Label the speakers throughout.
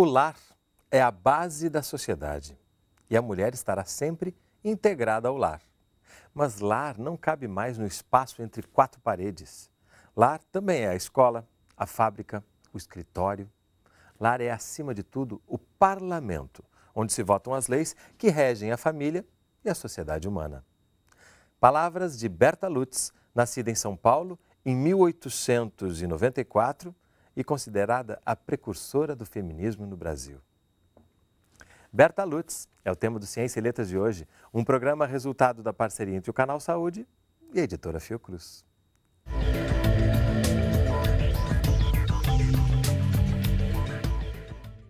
Speaker 1: O lar é a base da sociedade e a mulher estará sempre integrada ao lar. Mas lar não cabe mais no espaço entre quatro paredes. Lar também é a escola, a fábrica, o escritório. Lar é, acima de tudo, o parlamento, onde se votam as leis que regem a família e a sociedade humana. Palavras de Berta Lutz, nascida em São Paulo em 1894 e considerada a precursora do feminismo no Brasil. Berta Lutz é o tema do Ciência e Letras de hoje, um programa resultado da parceria entre o Canal Saúde e a editora Fiocruz.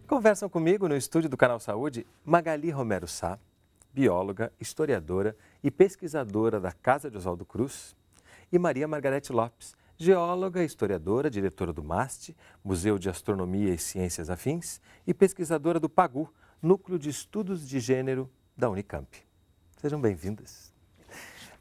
Speaker 1: Conversam comigo no estúdio do Canal Saúde Magali Romero Sá, bióloga, historiadora e pesquisadora da Casa de Oswaldo Cruz, e Maria Margarete Lopes, geóloga, historiadora, diretora do MAST, Museu de Astronomia e Ciências Afins, e pesquisadora do PAGU, Núcleo de Estudos de Gênero da Unicamp. Sejam bem-vindas.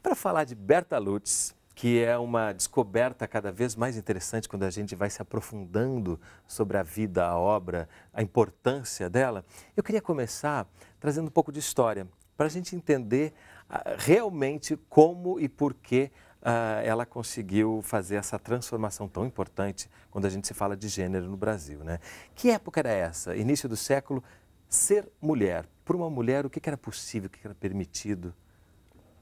Speaker 1: Para falar de Berta Lutz, que é uma descoberta cada vez mais interessante quando a gente vai se aprofundando sobre a vida, a obra, a importância dela, eu queria começar trazendo um pouco de história, para a gente entender ah, realmente como e por que ah, ela conseguiu fazer essa transformação tão importante quando a gente se fala de gênero no Brasil. Né? Que época era essa? Início do século, ser mulher. Para uma mulher, o que era possível, o que era permitido?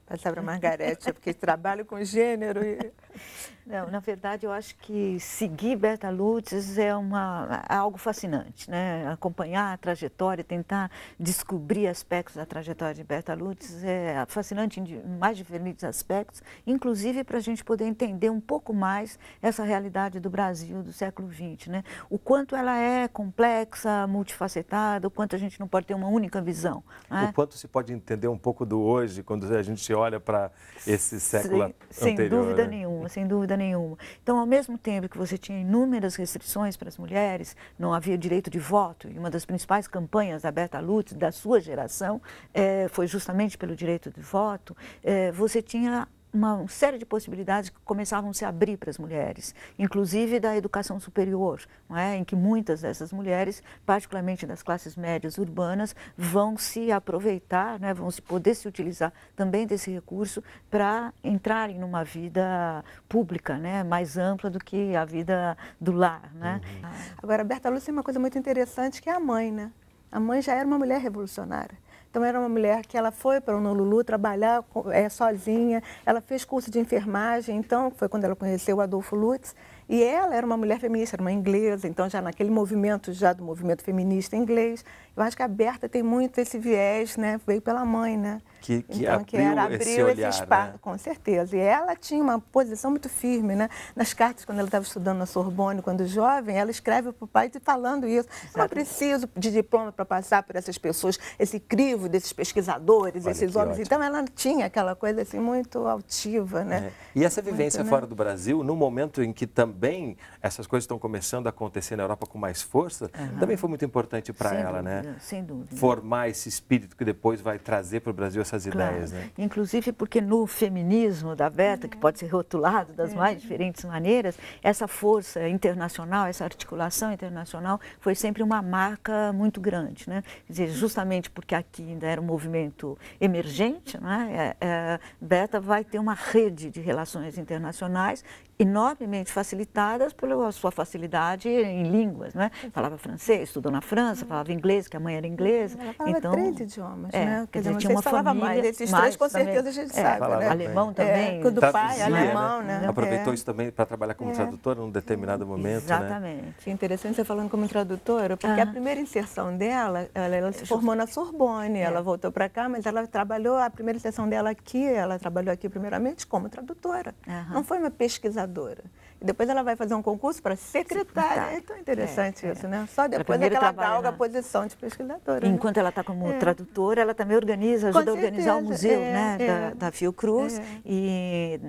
Speaker 2: passar é para a Margarete, é porque trabalho
Speaker 3: com gênero. E... Não, na verdade, eu acho que seguir Berta Lutz é uma, é algo fascinante, né? Acompanhar a trajetória, tentar descobrir aspectos da trajetória de Berta Lutz é fascinante em mais diferentes aspectos, inclusive para a gente poder entender um pouco mais essa realidade do Brasil do século XX, né? O quanto ela é complexa, multifacetada, o quanto a gente não pode ter uma única visão.
Speaker 1: Né? O quanto se pode entender um pouco do hoje, quando a gente olha para esse século sem, anterior. Sem dúvida né?
Speaker 3: nenhuma, sem dúvida nenhuma. Então, ao mesmo tempo que você tinha inúmeras restrições para as mulheres, não havia direito de voto, e uma das principais campanhas da Berta Lutz, da sua geração, é, foi justamente pelo direito de voto, é, você tinha uma série de possibilidades que começavam a se abrir para as mulheres, inclusive da educação superior, é? em que muitas dessas mulheres, particularmente das classes médias urbanas, vão se aproveitar, né? vão se poder se utilizar também desse recurso para entrarem numa vida pública, né? mais ampla do que a vida do lar. Né? Uhum. Ah. Agora, Berta Lúcia tem uma coisa muito interessante que é a mãe, né? A mãe já era uma mulher revolucionária
Speaker 2: então era uma mulher que ela foi para o Nululu trabalhar é, sozinha, ela fez curso de enfermagem, então foi quando ela conheceu o Adolfo Lutz. E ela era uma mulher feminista, era uma inglesa, então já naquele movimento já do movimento feminista inglês, eu acho que a Berta tem muito esse viés, né? Veio pela mãe, né? que, que então, abriu, que era, abriu esse, olhar, esse né? espaço, né? com certeza. E ela tinha uma posição muito firme, né? Nas cartas, quando ela estava estudando na Sorbonne, quando jovem, ela escreve para o pai falando isso. Exatamente. Não preciso de diploma para passar por essas pessoas, esse crivo desses pesquisadores, Olha esses homens. Ótimo. Então, ela tinha aquela coisa assim muito altiva, né? É. E essa
Speaker 1: vivência muito, né? fora né? do Brasil, no momento em que também essas coisas estão começando a acontecer na Europa com mais força, uhum. também foi muito importante para ela, né? dúvida, né? Sem dúvida. Formar esse espírito que depois vai trazer para o Brasil essas claro. ideias, né?
Speaker 3: Inclusive porque no feminismo da Beta, que pode ser rotulado das mais diferentes maneiras, essa força internacional, essa articulação internacional foi sempre uma marca muito grande, né? Quer dizer, justamente porque aqui ainda era um movimento emergente, né? É, é, Beta vai ter uma rede de relações internacionais enormemente facilitadas pela sua facilidade em línguas, né? Falava francês, estudou na França, uhum. falava inglês, que a mãe era inglesa. Ela falava então, três
Speaker 2: idiomas, é, né? Quer dizer, tinha uma falava Mais, esses mais, três, com também, certeza, a gente é, sabe, né? Alemão é, também. Tá, é, do né? pai, alemão, né? né? Aproveitou é. isso
Speaker 1: também para trabalhar como é. tradutora num determinado momento, né? Exatamente.
Speaker 2: Né? interessante você falando como tradutora, porque ah. a primeira inserção dela, ela, ela se formou na Sorbonne, ela voltou para cá, mas ela trabalhou, a primeira inserção dela aqui, ela trabalhou aqui primeiramente como tradutora. Aham. Não foi uma pesquisadora educadora. Depois ela vai fazer um concurso para secretária. É tão interessante é, isso, é. né? Só depois é que ela galga na... a posição de pesquisadora. Né? enquanto
Speaker 3: né? ela está como é. tradutora, ela também organiza, ajuda a organizar o museu é, né? É. da, da Fiocruz e,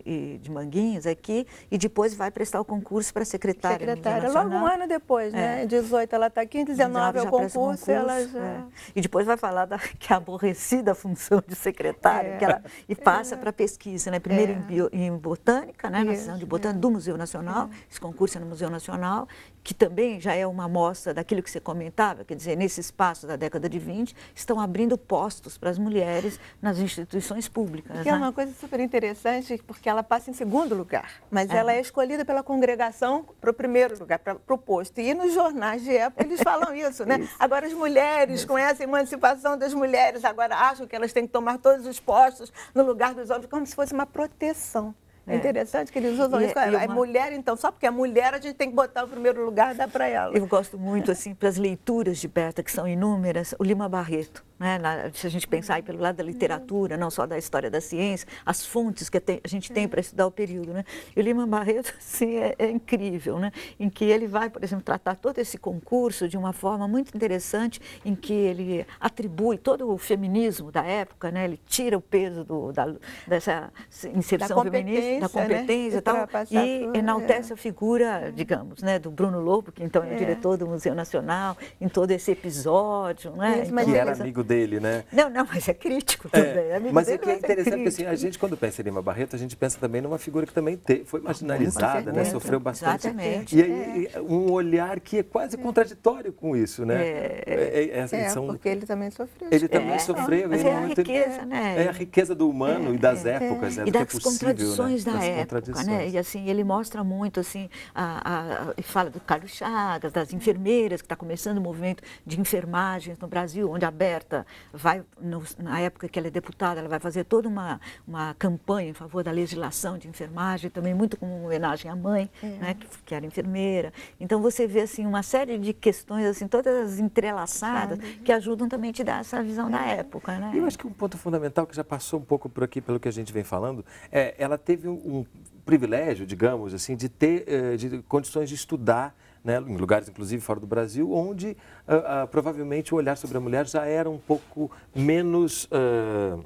Speaker 3: e, e, de Manguinhos aqui. E depois vai prestar o concurso para secretária. Secretária, logo um ano
Speaker 2: depois, né? Em 18 ela está aqui, em 19 é o concurso, concurso, ela já...
Speaker 3: E depois vai falar da, que é aborrecida a função de secretária que ela, e passa para pesquisa, né? Primeiro em, bio, em botânica, né? de botânica do Museu Nacional, esse concurso é no Museu Nacional, que também já é uma amostra daquilo que você comentava, quer dizer, nesse espaço da década de 20, estão abrindo postos para as mulheres nas instituições públicas. Que é né? é uma
Speaker 2: coisa super interessante, porque ela passa em segundo lugar, mas é. ela é escolhida pela congregação para o primeiro lugar, para o posto. E nos jornais de época eles falam isso, né? Isso. Agora as mulheres, isso. com essa emancipação das mulheres, agora acham que elas têm que tomar todos os postos no lugar dos homens, como se fosse uma proteção. É, é interessante que eles usam e, isso. É, e é a mulher, então, só porque é mulher, a gente tem que botar
Speaker 3: o primeiro lugar, dá para ela. Eu gosto muito, assim, para as leituras de Berta, que são inúmeras, o Lima Barreto. Né? Na, se a gente pensar aí pelo lado da literatura, não só da história da ciência, as fontes que a gente tem é. para estudar o período. Né? E o Lima Barreto, assim, é, é, incrível, né? em que ele vai, por exemplo, tratar todo esse concurso de uma forma muito interessante, em que ele atribui todo o feminismo da época, né? ele tira o peso do, da, dessa inserção da feminista da competência né? tal, e enaltece é. a figura, digamos, né, do Bruno Lobo, que então é, é o diretor do Museu Nacional, em todo esse episódio, né? Isso, mas então, que era amigo
Speaker 1: dele, né?
Speaker 3: Não, não, mas é crítico é, também. mas é que é, é interessante, porque assim,
Speaker 1: a gente, quando pensa em Lima Barreto, a gente pensa também numa figura que também te, foi marginalizada, né? Sofreu bastante. Exatamente. E aí, é. um olhar que é quase contraditório com isso, né? É, assim, é são... porque
Speaker 2: ele
Speaker 3: também sofreu. Ele também sofreu. Mas é a riqueza, né? É a
Speaker 1: riqueza do humano e das épocas, é. E das contradições da época, né? E
Speaker 3: assim ele mostra muito assim, a, a, fala do Carlos Chagas, das enfermeiras que está começando o movimento de enfermagens no Brasil, onde a Berta vai no, na época que ela é deputada, ela vai fazer toda uma uma campanha em favor da legislação de enfermagem, também muito como homenagem à mãe, é. né? Que, que, era enfermeira. Então você vê assim uma série de questões assim todas entrelaçadas que ajudam também a te dar essa visão é. da
Speaker 1: época, né? Eu acho que um ponto fundamental que já passou um pouco por aqui pelo que a gente vem falando é ela teve um um privilégio, digamos assim, de ter eh, de condições de estudar né, em lugares, inclusive, fora do Brasil, onde ah, ah, provavelmente o olhar sobre a mulher já era um pouco menos ah,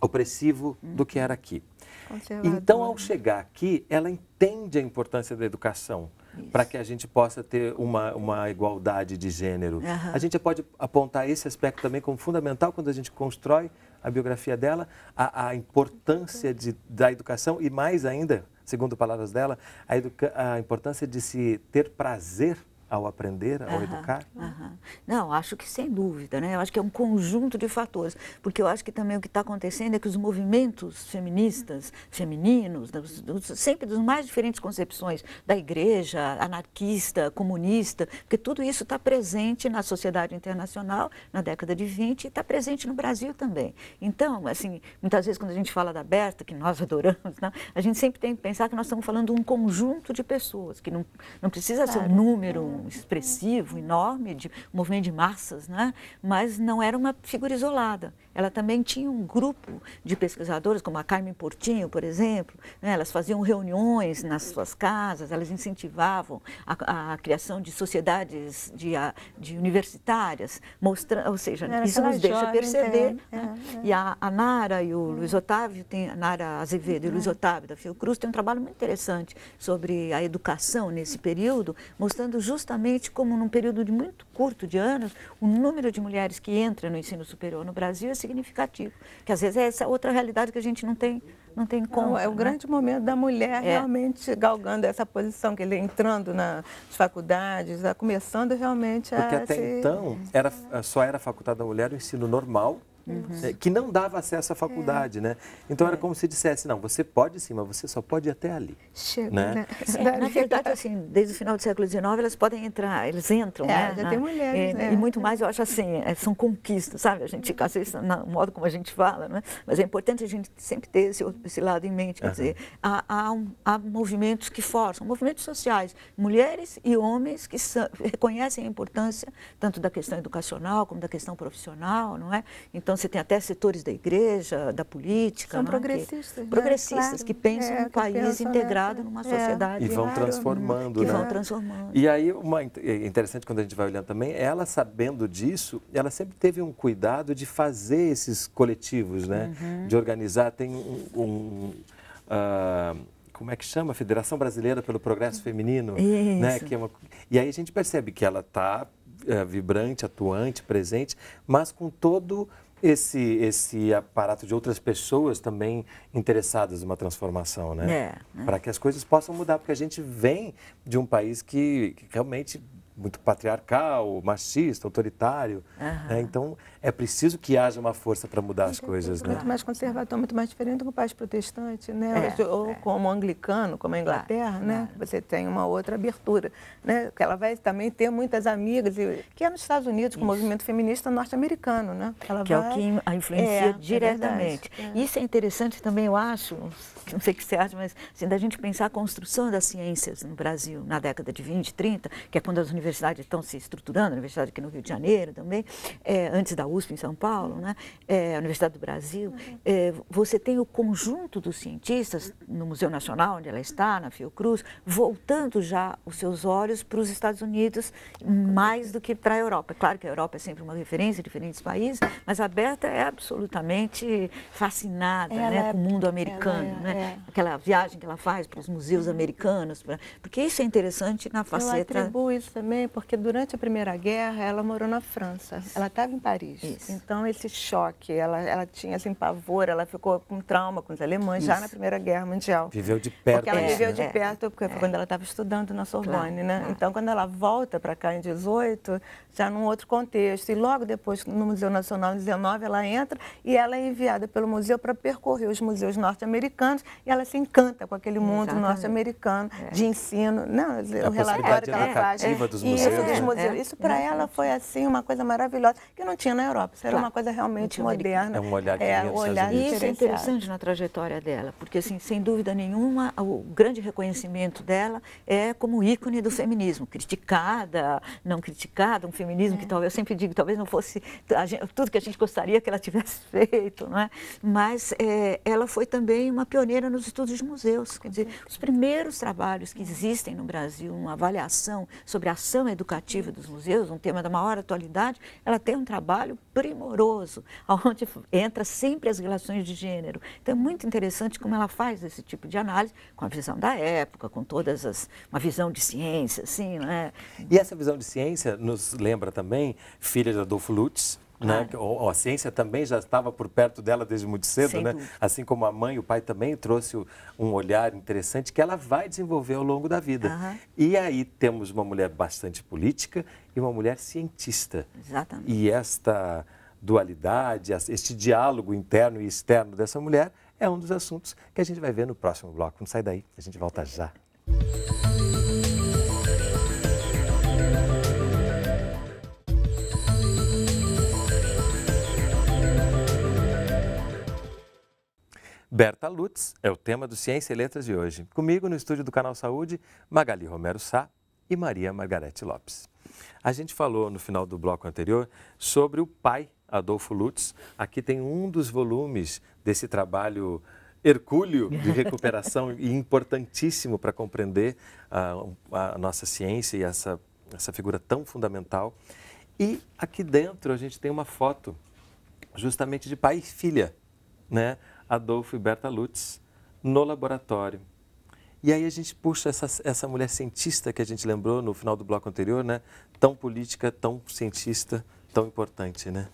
Speaker 1: opressivo do que era aqui. Então, ao né? chegar aqui, ela entende a importância da educação para que a gente possa ter uma, uma igualdade de gênero. Uhum. A gente pode apontar esse aspecto também como fundamental quando a gente constrói a biografia dela, a, a importância de, da educação e mais ainda, segundo palavras dela, a, a importância de se ter prazer ao aprender, ao uhum, educar?
Speaker 3: Uhum. Não, acho que sem dúvida, né? Eu acho que é um conjunto de fatores, porque eu acho que também o que está acontecendo é que os movimentos feministas, femininos, dos, dos, sempre dos mais diferentes concepções da igreja, anarquista, comunista, porque tudo isso está presente na sociedade internacional na década de 20 e está presente no Brasil também. Então, assim, muitas vezes quando a gente fala da Berta, que nós adoramos, né? a gente sempre tem que pensar que nós estamos falando de um conjunto de pessoas, que não, não precisa claro. ser um número, expressivo, enorme, de movimento de massas, né? mas não era uma figura isolada ela também tinha um grupo de pesquisadores como a Carmen Portinho, por exemplo, né? elas faziam reuniões nas suas casas, elas incentivavam a, a criação de sociedades de, de universitárias, mostrando, ou seja, Era isso nos deixa jovem, perceber. É, né? é, é. E a, a, Nara e o hum. Luiz Otávio, tem, a Nara Azevedo e o Luiz uhum. Otávio da Fiocruz, tem um trabalho muito interessante sobre a educação nesse período, mostrando justamente como num período de muito curto de anos, o número de mulheres que entram no ensino superior no Brasil é significativo. Que às vezes é essa outra realidade que a gente não tem, não tem como. é o né? grande
Speaker 2: momento da mulher é.
Speaker 3: realmente galgando essa posição, que ele é entrando nas
Speaker 2: faculdades, é começando realmente Porque a. Porque até se... então
Speaker 1: era, só era faculdade da mulher o ensino normal uhum. que não dava acesso à é. faculdade, é. né? Então era é. como se dissesse, não, você pode sim, mas você só pode ir até ali.
Speaker 3: Chega, né? né? Na, na verdade, assim, desde o final do século XIX, elas podem entrar, eles entram, né? Já tem mulheres, e, né? E muito mais, eu acho assim, são conquistas, sabe? A gente, às vezes, no modo como a gente fala, né? Mas é importante a gente sempre ter esse, esse lado em mente, quer uhum. dizer, há, há, um, há movimentos que forçam, movimentos sociais, mulheres e homens que são, reconhecem a importância tanto da questão educacional como da questão profissional, não é? Então, então você tem até setores da igreja, da política. São não, né, progressistas. Que, né? Progressistas, claro. que pensam é, no país pensam, né, integrado numa é. sociedade. E vão
Speaker 1: transformando, né? E vão
Speaker 3: transformando.
Speaker 1: E aí, uma, é interessante quando a gente vai olhando também, ela sabendo disso, ela sempre teve um cuidado de fazer esses coletivos, né? Uhum. De organizar, tem um... um uh, como é que chama? Federação Brasileira pelo Progresso Feminino, né? Isso. né? Que é uma... E aí a gente percebe que ela está é, eh, vibrante, atuante, presente, mas com todo esse, esse aparato de outras pessoas também interessadas numa transformação, né? É, né? Para que as coisas possam mudar, porque a gente vem de um país que, que realmente muito patriarcal, machista, autoritário. Né? Então, é preciso que haja uma força para mudar as é coisas. Muito né?
Speaker 2: mais conservador, muito mais diferente do país protestante, né? É,
Speaker 1: Ou é. como anglicano, como a Inglaterra, claro, né?
Speaker 2: Claro. Você tem uma outra abertura, né? Que ela vai também ter muitas amigas, que é nos Estados Unidos, com o movimento feminista norte-americano,
Speaker 3: né? que vai... é o que a influencia é, é diretamente. É. Isso é interessante também, eu acho, não sei o que você acha, mas assim, da gente pensar a construção das ciências no Brasil na década de 20, 30, que é quando as universidades universidades estão se estruturando, a universidade aqui no Rio de Janeiro também, é, antes da USP em São Paulo, né? É, a Universidade do Brasil. Uhum. É, você tem o conjunto dos cientistas no Museu Nacional, onde ela está, na Fiocruz, voltando já os seus olhos para os Estados Unidos mais do que para a Europa. Claro que a Europa é sempre uma referência, diferentes países, mas a Berta é absolutamente fascinada né, é com o mundo americano. É, né? É. Aquela viagem que ela faz para os museus uhum. americanos, pra... porque isso é interessante na faceta... Eu
Speaker 2: atribuo isso também também porque durante a Primeira Guerra ela morou na França. Isso. Ela estava em Paris. Isso. Então esse choque, ela, ela tinha assim pavor, ela ficou com trauma com os alemães Isso. já na Primeira Guerra Mundial. Viveu de perto. Porque ela é, viveu né? de é. perto porque é. quando ela estava estudando na Sorbonne, claro, né? Claro. Então quando ela volta para cá em 18, já num outro contexto e logo depois no Museu Nacional em 19 ela entra e ela é enviada pelo museu para percorrer os museus norte-americanos e ela se encanta com aquele mundo norte-americano é. de ensino, não, o relatório que tá ela dos isso, é, É. Isso para uhum. ela foi assim uma coisa maravilhosa, que não tinha na Europa. Isso era claro. uma coisa realmente moderna. É, é um olhar, é, um olhar Isso é interessante
Speaker 3: na trajetória dela, porque assim, sem dúvida nenhuma, o grande reconhecimento dela é como ícone do feminismo, criticada, não criticada, um feminismo é. que talvez eu sempre digo, talvez não fosse gente, tudo que a gente gostaria que ela tivesse feito, não é? Mas é, ela foi também uma pioneira nos estudos de museus, quer dizer, os primeiros trabalhos que existem no Brasil, uma avaliação sobre a ação formação educativa dos museus, um tema da maior atualidade, ela tem um trabalho primoroso, onde entra sempre as relações de gênero. Então é muito interessante como ela faz esse tipo de análise com a visão da época, com todas as uma visão de ciência, assim,
Speaker 1: não é? E essa visão de ciência nos lembra também filha de Adolfo Lutz, né? Ah. A ciência também já estava por perto dela desde muito cedo, Sem né? Dúvida. Assim como a mãe, e o pai também trouxe um olhar interessante que ela vai desenvolver ao longo da vida. E aí temos uma mulher bastante política e uma mulher cientista. Exatamente. E esta dualidade, este diálogo interno e externo dessa mulher é um dos assuntos que a gente vai ver no próximo bloco. Não sai daí, a gente volta já. Berta Lutz é o tema do Ciência e Letras de hoje. Comigo no estúdio do Canal Saúde, Magali Romero Sá e Maria Margarete Lopes. A gente falou no final do bloco anterior sobre o pai Adolfo Lutz. Aqui tem um dos volumes desse trabalho hercúleo de recuperação e importantíssimo para compreender a, ah, a, nossa ciência e essa, essa figura tão fundamental. E aqui dentro a gente tem uma foto justamente de pai e filha, né? Adolfo e Berta Lutz, no laboratório. E aí a gente puxa essa, essa mulher cientista que a gente lembrou no final do bloco anterior, né? Tão política, tão cientista, tão importante, né?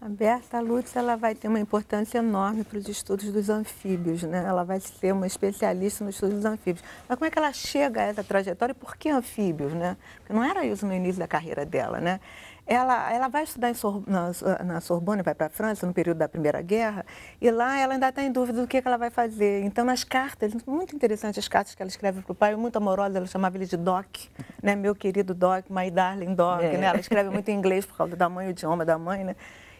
Speaker 2: A Berta Lutz ela vai ter uma importância enorme para os estudos dos anfíbios, né? Ela vai ser uma especialista nos estudos dos anfíbios. Mas como é que ela chega a essa trajetória e por que anfíbios, né? Porque não era isso no início da carreira dela, né? ela, ela vai estudar Sor, na, na, Sorbonne, vai para a França, no período da Primeira Guerra, e lá ela ainda está em dúvida do que, que, ela vai fazer. Então, nas cartas, muito interessantes as cartas que ela escreve para o pai, muito amorosa, ela chamava ele de Doc, né? meu querido Doc, my darling Doc. É. Né? Ela escreve muito em inglês por causa da mãe, o idioma da mãe. Né?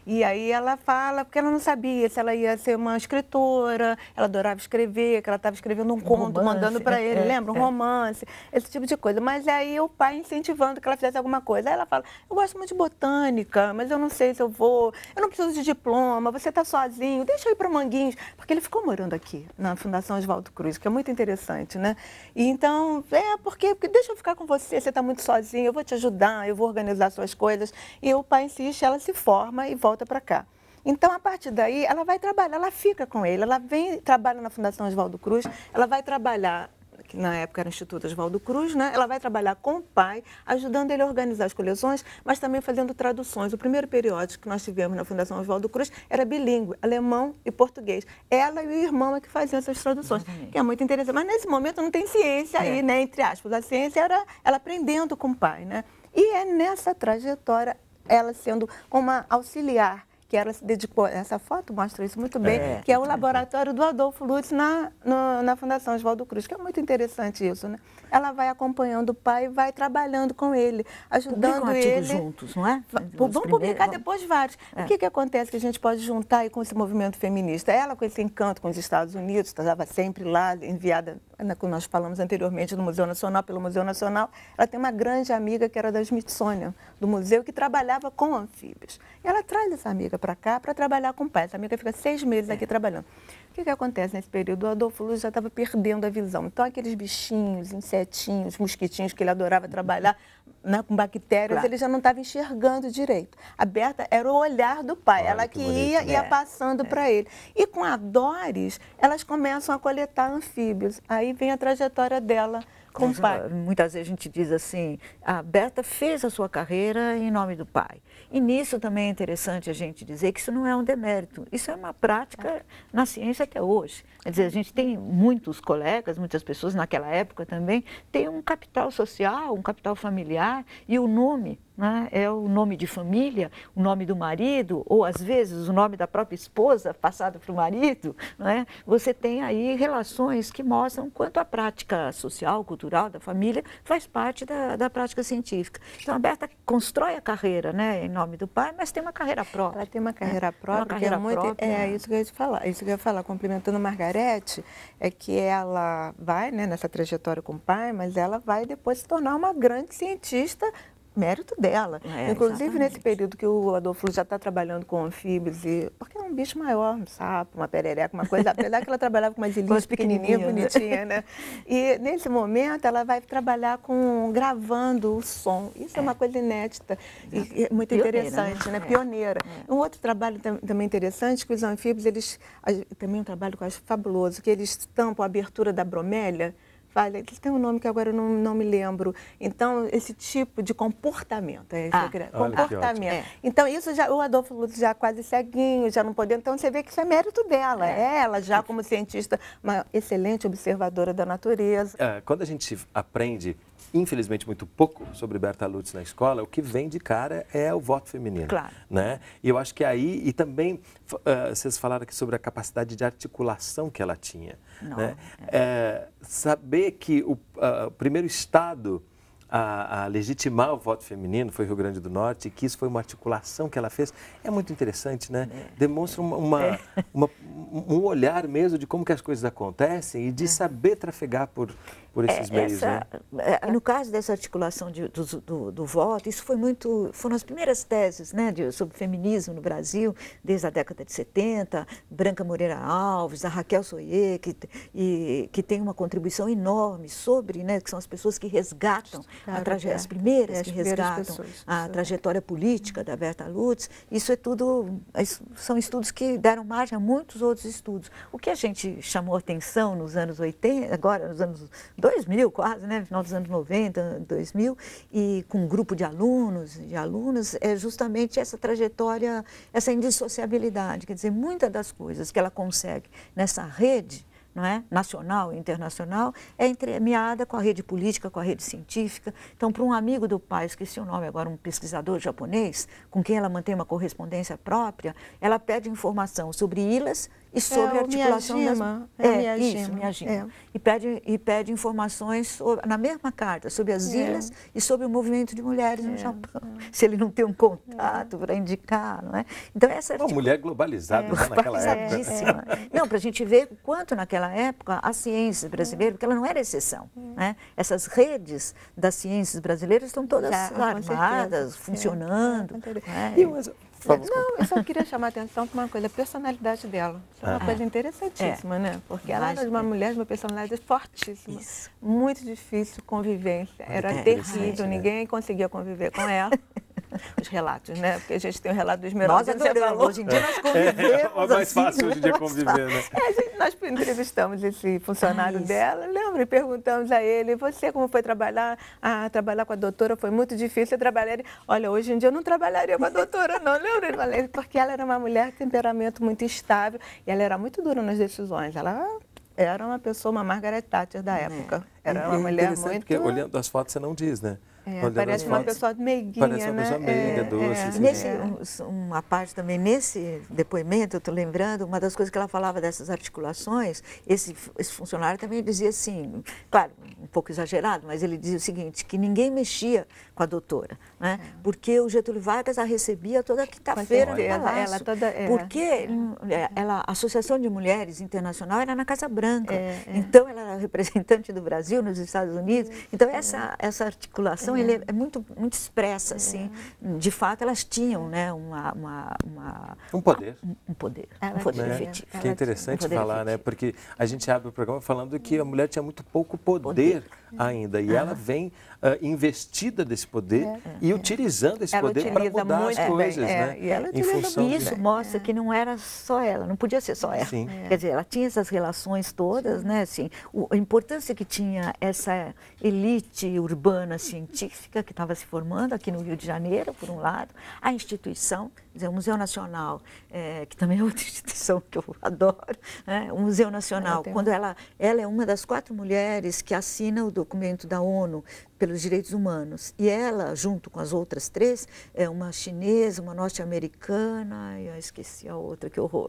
Speaker 2: E aí ela fala, porque ela não sabia se ela ia ser uma escritora, ela adorava escrever, que ela estava escrevendo um, conto, romance, mandando para é, ele, é, lembra? Um é. romance, esse tipo de coisa. Mas aí o pai incentivando que ela fizesse alguma coisa. Aí ela fala, eu gosto muito de botânica, mas eu não sei se eu vou, eu não preciso de diploma, você está sozinho, deixa eu ir para Manguinhos. Porque ele ficou morando aqui, na Fundação Oswaldo Cruz, que é muito interessante, né? E então, é, porque, porque deixa eu ficar com você, você está muito sozinho, eu vou te ajudar, eu vou organizar suas coisas. E o pai insiste, ela se forma e volta volta para cá. Então, a partir daí, ela vai trabalhar, ela fica com ele, ela vem, trabalha na Fundação Oswaldo Cruz, ela vai trabalhar que na época era o Instituto Oswaldo Cruz, né? Ela vai trabalhar com o pai, ajudando ele a organizar as coleções, mas também fazendo traduções. O primeiro periódico que nós tivemos na Fundação Oswaldo Cruz era bilíngue, alemão e português. Ela e o irmão é que faziam essas traduções, que é muito interessante. Mas nesse momento não tem ciência é. aí, né? Entre aspas, a ciência era ela aprendendo com o pai, né? E é nessa trajetória ela sendo uma auxiliar que ela se dedicou, essa foto mostra isso muito bem, é. que é o laboratório do Adolfo Lutz na, no, na Fundação Oswaldo Cruz, que é muito interessante isso, né? Ela vai acompanhando o pai, vai trabalhando com ele, ajudando Publicam ele. juntos,
Speaker 3: não é? Vamos primeiros... publicar depois
Speaker 2: vários. É. O que, que acontece que a gente pode juntar aí com esse movimento feminista? Ela com esse encanto com os Estados Unidos, estava sempre lá, enviada na, que nós falamos anteriormente do Museu Nacional, pelo Museu Nacional, ela tem uma grande amiga que era da Smithsonian, do museu, que trabalhava com anfíbios. E ela traz essa amiga para cá para trabalhar com o pai. Essa amiga fica seis meses é. aqui trabalhando. O que, que acontece nesse período? O Adolfo Luz já estava perdendo a visão. Então, aqueles bichinhos, insetinhos, mosquitinhos que ele adorava trabalhar né, com bactérias, claro. ele já não estava enxergando direito. A Berta era o olhar do pai, Olha, ela que, que ia e ia né? é. passando é. para ele. E com a Doris, elas começam a
Speaker 3: coletar anfíbios. Aí vem a trajetória dela com o pai. Ah, muitas vezes a gente diz assim, a Berta fez a sua carreira em nome do pai. E nisso também é interessante a gente dizer que isso não é um demérito, isso é uma prática é. na ciência até hoje. Quer dizer, a é. gente tem muitos colegas, muitas pessoas naquela época também, tem um capital social, um capital familiar e o nome né? é o nome de família, o nome do marido, ou às vezes o nome da própria esposa passado para o marido. Né? Você tem aí relações que mostram quanto a prática social, cultural da família faz parte da, da prática científica. Então, a Berta constrói a carreira né? em nome do pai, mas tem uma carreira própria. Ela tem uma né? carreira própria, uma é carreira é, muito, própria. é isso
Speaker 2: que eu ia falar. Isso que eu ia falar, complementando a Margarete, é que ela vai né, nessa trajetória com o pai, mas ela vai depois se tornar uma grande cientista mérito dela. É, Inclusive exatamente. nesse período que o Adolfo já está trabalhando com anfíbios, e, porque é um bicho maior, um sapo, uma perereca, uma coisa, apesar que ela trabalhava com umas ilhas pequenininhas, né? bonitinhas, né? E nesse momento ela vai trabalhar com gravando o som. Isso é, é uma coisa inédita e, e muito Pioneira, né? interessante, né? né? Pioneira. É. Um outro trabalho tam, também interessante é que os anfíbios, eles também um trabalho que eu acho fabuloso, que eles tampam a abertura da bromélia Vale, tem um nome que agora eu não, não me lembro. Então, esse tipo de comportamento. É ah, comportamento. É. Então, isso já, o Adolfo Lutz já quase ceguinho, já não podendo. Então, você vê que isso é mérito dela. É. é ela, já como cientista, uma excelente observadora da natureza.
Speaker 1: É, quando a gente aprende infelizmente, muito pouco sobre Berta Lutz na escola, o que vem de cara é o voto feminino. Claro. Né? E eu acho que aí, e também, uh, vocês falaram aqui sobre a capacidade de articulação que ela tinha. Não, né? é. É, saber que o, uh, primeiro Estado a, a, legitimar o voto feminino foi Rio Grande do Norte, e que isso foi uma articulação que ela fez, é muito interessante, né? É. Demonstra é. uma, uma, é. uma, um olhar mesmo de como que as coisas acontecem e de é. saber trafegar por, por esses é, meios. né?
Speaker 3: É, no caso dessa articulação de, do, do, do, voto, isso foi muito. foram as primeiras teses né, de, sobre feminismo no Brasil, desde a década de 70, Branca Moreira Alves, a Raquel Soyer, que, e, que tem uma contribuição enorme sobre, né, que são as pessoas que resgatam, claro, é. as primeiras é, as que primeiras resgatam pessoas, a é. trajetória política da Berta Lutz. Isso é tudo. Isso são estudos que deram margem a muitos outros estudos. O que a gente chamou atenção nos anos 80, agora nos anos 2000 quase, né? Final dos anos 90, 2000, e com um grupo de alunos, de alunas, é justamente essa trajetória, essa indissociabilidade. Quer dizer, muitas das coisas que ela consegue nessa rede não é? nacional e internacional, é entremeada com a rede política, com a rede científica. Então, para um amigo do pai, esqueci o nome agora, um pesquisador japonês, com quem ela mantém uma correspondência própria, ela pede informação sobre ilhas e sobre é, articulação miagima, das... é, é miagima. isso, miagima. É. E pede e pede informações sobre, na mesma carta sobre as é. ilhas e sobre o movimento de mulheres no é, Japão. É. Se ele não tem um contato para indicar, não é? Então essa articula... uma mulher
Speaker 1: globalizada é. Né, naquela época.
Speaker 3: É. Não, para a gente ver o quanto naquela época a ciência brasileira, porque ela não era exceção, né? Essas redes das ciências brasileiras estão todas Já, armadas, funcionando.
Speaker 2: Né? E, não, eu só queria chamar a atenção para uma coisa, a personalidade dela. Isso é uma ah, coisa é. interessantíssima, é. né? Porque ela era uma mulher de uma personalidade fortíssima. Isso. Muito difícil convivência. Era é, terrível, né? ninguém conseguia conviver com ela. os relatos, né? Porque a gente tem o relato do Esmeralda. Nós é adoramos. Hoje em dia
Speaker 1: nós é. convivemos. É, é mais assim, fácil hoje em dia conviver, né?
Speaker 2: É, gente, nós entrevistamos esse funcionário ah, dela, lembra? E perguntamos a ele, você como foi trabalhar? Ah, trabalhar com a doutora foi muito difícil. Eu trabalharia... Olha, hoje em dia eu não trabalharia com a doutora, não, lembra? Ele falou, porque ela era uma mulher de temperamento muito estável e ela era muito dura nas decisões. Ela era uma pessoa, uma Margaret Thatcher da uhum. época. Era uma uhum. mulher muito... porque
Speaker 1: olhando as fotos você não diz, né? É, parece uma fotos, pessoa
Speaker 3: meiguinha, Parece uma né? pessoa meiga, é, doce. É. Assim. Nesse, um, uma parte também, nesse depoimento, eu estou lembrando, uma das coisas que ela falava dessas articulações, esse, esse funcionário também dizia assim, claro, um pouco exagerado, mas ele dizia o seguinte, que ninguém mexia com a doutora, né? É. Porque o Getúlio Vargas a recebia toda quinta-feira no Palácio. Ela toda, é. Porque é. ela, a Associação de Mulheres Internacional era na Casa Branca, então ela era representante do Brasil nos Estados Unidos, então essa, essa articulação é. ele é muito, muito expressa, é. assim. De fato, elas tinham, né, uma... uma, uma
Speaker 1: um poder. Ah, um poder, Ela um poder né? efetivo. Que é interessante um falar, efetivo. né, porque a gente abre o programa falando que a mulher tinha muito pouco poder, poder. ainda. E ah. ela vem uh, investida desse poder é, e é. utilizando esse ela poder para mudar as coisas, é, né? E ela em função isso de...
Speaker 3: mostra que não era só ela, não podia ser só ela. Sim. É. Quer dizer, ela tinha essas relações todas, né? Assim, o, a importância que tinha essa elite urbana científica que estava se formando aqui no Rio de Janeiro, por um lado, a instituição, dizer, o Museu Nacional, é, que também é outra instituição que eu adoro, né? o Museu Nacional, quando ela, ela é uma das quatro mulheres que assina o documento da ONU pelos direitos humanos. E ela, junto com as outras três, é uma chinesa, uma norte-americana, eu esqueci a outra, que horror.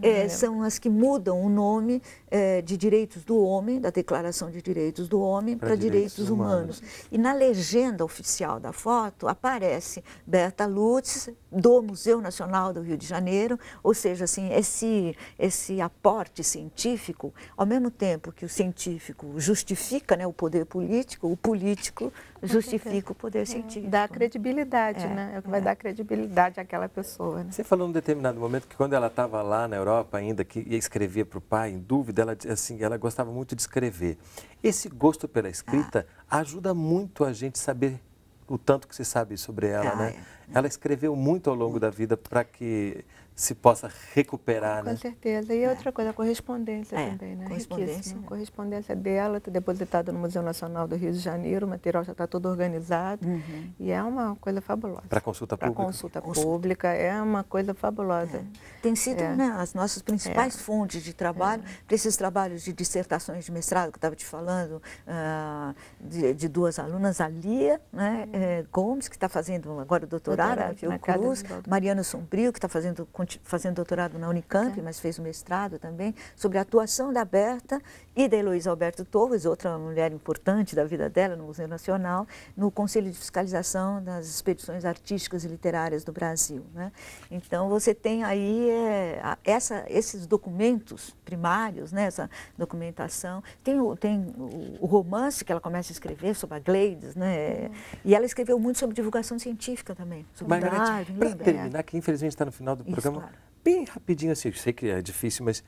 Speaker 3: é, são as que mudam o nome é, de direitos do homem, da Declaração de Direitos do Homem, para direitos, direitos humanos. humanos. E na legenda oficial da foto aparece Berta Lutz, do Museu Nacional do Rio de Janeiro, ou seja, assim, esse, esse aporte científico, ao mesmo tempo que o científico justifica né, o poder político, o político justifica o poder científico. Dá
Speaker 2: né? credibilidade, é, né? É o que é. vai dar credibilidade
Speaker 3: àquela pessoa. Né?
Speaker 1: Você falou num determinado momento que quando ela estava lá na Europa ainda, que ia escrever para o pai, em dúvida, ela, assim, ela gostava muito de escrever. Esse gosto pela escrita ah. ajuda muito a gente saber o tanto que se sabe sobre ela, ah, né? É. Ela escreveu muito ao longo da vida para que se possa recuperar, com, né?
Speaker 2: certeza. E é. outra coisa, a correspondência é. também, né? Correspondência. Né? Correspondência dela, está depositada no Museu Nacional do Rio de Janeiro, o material já está todo
Speaker 3: organizado uhum. e é uma coisa fabulosa.
Speaker 1: Para consulta pública? Para consulta,
Speaker 3: pública, é uma coisa fabulosa. É. Tem sido é. né, as nossas principais é. fontes de trabalho, é. para esses trabalhos de dissertações de mestrado que eu estava te falando, uh, de, de, duas alunas, a Lia né, eh, Gomes, que está fazendo agora o doutorado, doutorado a Cruz, Mariana Sombrio, que está fazendo fazendo doutorado na Unicamp, é. mas fez o mestrado também, sobre a atuação da Berta e da Heloísa Alberto Torres, outra mulher importante da vida dela no Museu Nacional, no Conselho de Fiscalização das Expedições Artísticas e Literárias do Brasil. Né? Então, você tem aí é, essa, esses documentos primários, né, essa documentação. Tem, o, tem o, o romance que ela começa a escrever sobre a Gleides, né? Uhum. e ela escreveu muito sobre divulgação científica também. Sobre imagem para terminar,
Speaker 1: que infelizmente está no final do Isso, programa, claro. bem rapidinho assim, eu sei que é difícil, mas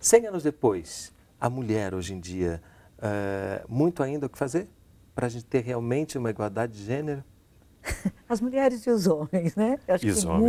Speaker 1: 100 anos depois, a mulher hoje em dia? Uh, muito ainda o que fazer para a gente ter realmente uma igualdade de gênero?
Speaker 3: as mulheres e os homens, né? Eu acho e que homens.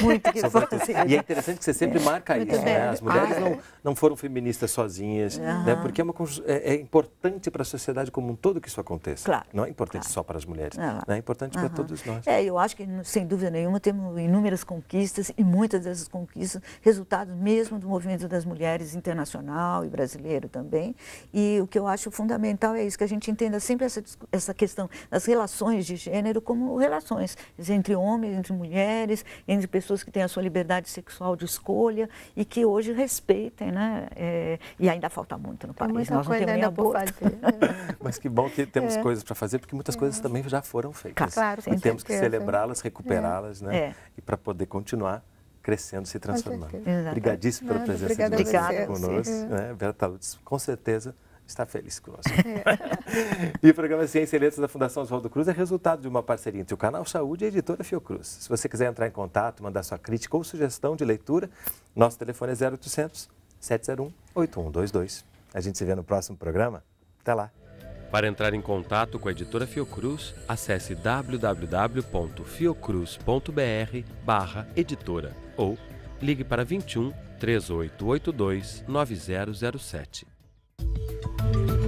Speaker 3: muito, muito que fazer. E é interessante que você sempre é. marca muito isso, bem. né? As mulheres ah, não, é.
Speaker 1: não foram feministas sozinhas, né? Porque é, uma, é, é importante para a sociedade como um todo que isso aconteça. Claro. Não é importante claro. só para as mulheres, ah. né? é importante para todos nós. É, eu
Speaker 3: acho que, sem dúvida nenhuma, temos inúmeras conquistas e muitas dessas conquistas, resultado mesmo do movimento das mulheres internacional e brasileiro também. E o que eu acho fundamental é isso, que a gente entenda sempre essa, essa questão das relações de gênero como relações relações entre homens, entre mulheres, entre pessoas que têm a sua liberdade sexual de escolha e que hoje respeitem, né? É, e ainda falta
Speaker 1: muito no país. Muita Nós não temos nem
Speaker 3: aborto. Fazer, né?
Speaker 1: Mas que bom que temos é. coisas para fazer, porque muitas é. coisas também já foram feitas. Claro, e temos que celebrá-las, recuperá-las, é. né? É. E para poder continuar crescendo, se transformando. Obrigadíssimo pela presença Nada, de vocês conosco. É. Né? Vera Taludes, com certeza está feliz conosco. É. e o programa Ciência e Letras da Fundação Oswaldo Cruz é resultado de uma parceria entre o Canal Saúde e a editora Fiocruz. Se você quiser entrar em contato, mandar sua crítica ou sugestão de leitura, nosso telefone é 0800 701 8122. A gente se vê no próximo programa. Até lá. Para entrar em contato com a editora Fiocruz, acesse www.fiocruz.br barra editora ou ligue para 21 3882 9007. you.